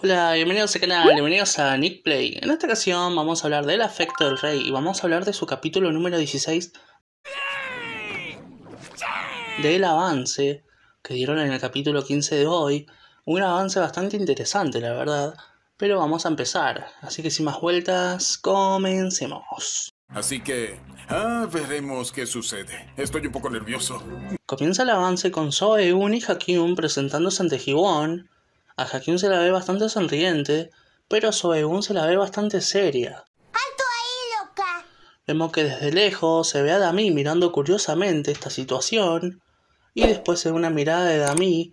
Hola, bienvenidos al canal, bienvenidos a Nick Play. En esta ocasión vamos a hablar del afecto del rey y vamos a hablar de su capítulo número 16 del avance que dieron en el capítulo 15 de hoy. Un avance bastante interesante, la verdad. Pero vamos a empezar, así que sin más vueltas, comencemos. Así que, ah, veremos qué sucede. Estoy un poco nervioso. Comienza el avance con Zoe, Un y Hakim presentándose ante Jiwon. A se la ve bastante sonriente, pero a se la ve bastante seria. ¡Alto ahí, loca! Vemos que desde lejos se ve a Dami mirando curiosamente esta situación, y después se ve una mirada de Dami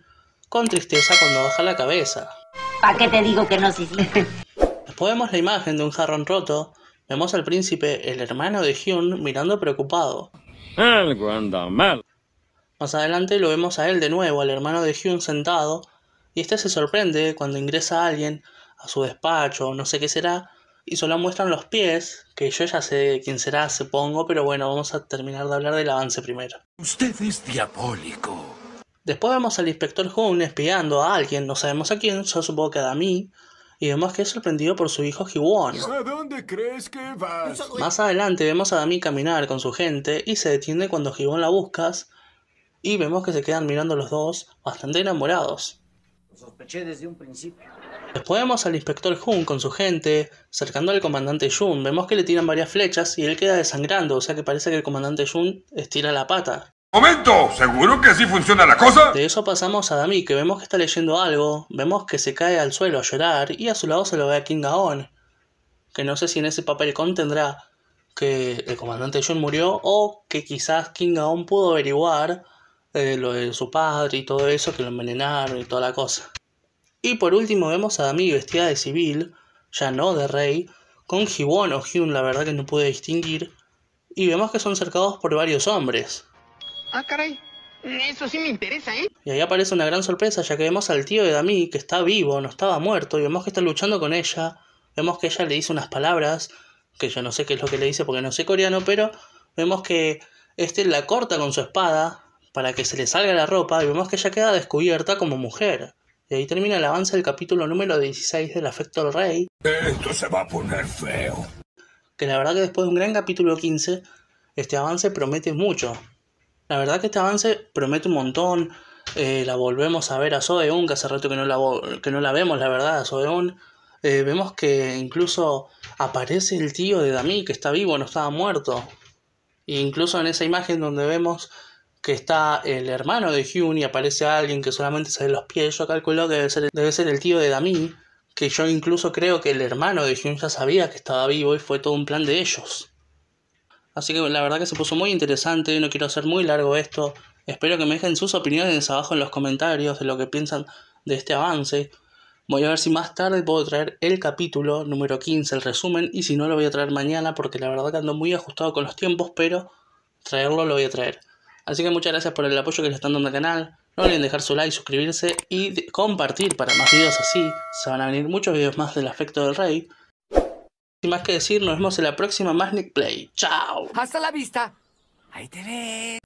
con tristeza cuando baja la cabeza. ¿Para qué te digo que no, Después vemos la imagen de un jarrón roto, vemos al príncipe, el hermano de Hyun, mirando preocupado. Algo anda mal. Más adelante lo vemos a él de nuevo, al hermano de Hyun sentado, y este se sorprende cuando ingresa alguien a su despacho, no sé qué será, y solo muestran los pies, que yo ya sé quién será, se pongo, pero bueno, vamos a terminar de hablar del avance primero. Usted es diabólico. Después vemos al inspector Hun espiando a alguien, no sabemos a quién, yo supongo que a mí, y vemos que es sorprendido por su hijo Hiwon. ¿A dónde crees que vas? Más adelante vemos a Dami caminar con su gente y se detiene cuando Hiwon la buscas y vemos que se quedan mirando los dos bastante enamorados sospeché desde un principio. Después vemos al inspector Jun con su gente, cercando al comandante Jun. Vemos que le tiran varias flechas y él queda desangrando, o sea que parece que el comandante Jun estira la pata. ¡Momento! ¿Seguro que así funciona la cosa? De eso pasamos a Dami, que vemos que está leyendo algo, vemos que se cae al suelo a llorar y a su lado se lo ve a King Gaon, que no sé si en ese papel contendrá que el comandante Jun murió o que quizás King Gaon pudo averiguar eh, lo de su padre y todo eso, que lo envenenaron y toda la cosa. Y por último vemos a Dami vestida de civil, ya no de rey, con Jiwon o Hyun, la verdad que no pude distinguir, y vemos que son cercados por varios hombres. Ah, caray, eso sí me interesa, ¿eh? Y ahí aparece una gran sorpresa, ya que vemos al tío de Dami, que está vivo, no estaba muerto, y vemos que está luchando con ella, vemos que ella le dice unas palabras, que yo no sé qué es lo que le dice porque no sé coreano, pero vemos que este la corta con su espada, para que se le salga la ropa y vemos que ella queda descubierta como mujer. Y ahí termina el avance del capítulo número 16 del Afecto al Rey. Esto se va a poner feo. Que la verdad que después de un gran capítulo 15, este avance promete mucho. La verdad que este avance promete un montón. Eh, la volvemos a ver a Soeun... que hace rato que no la, que no la vemos, la verdad, a Sodeun. Eh, vemos que incluso aparece el tío de Dami, que está vivo, no estaba muerto. E incluso en esa imagen donde vemos que está el hermano de Hyun y aparece alguien que solamente se ve los pies. Yo calculo que debe ser, el tío de Dami. que yo incluso creo que el hermano de Hyun ya sabía que estaba vivo y fue todo un plan de ellos. Así que la verdad que se puso muy interesante, no quiero hacer muy largo esto. Espero que me dejen sus opiniones abajo en los comentarios de lo que piensan de este avance. Voy a ver si más tarde puedo traer el capítulo número 15, el resumen, y si no lo voy a traer mañana porque la verdad que ando muy ajustado con los tiempos, pero traerlo lo voy a traer. Así que muchas gracias por el apoyo que le están dando al canal. No olviden dejar su like, suscribirse y compartir para más videos así. Se van a venir muchos videos más del afecto del rey. Sin más que decir, nos vemos en la próxima más Play. ¡Chao! ¡Hasta la vista! ¡Ahí te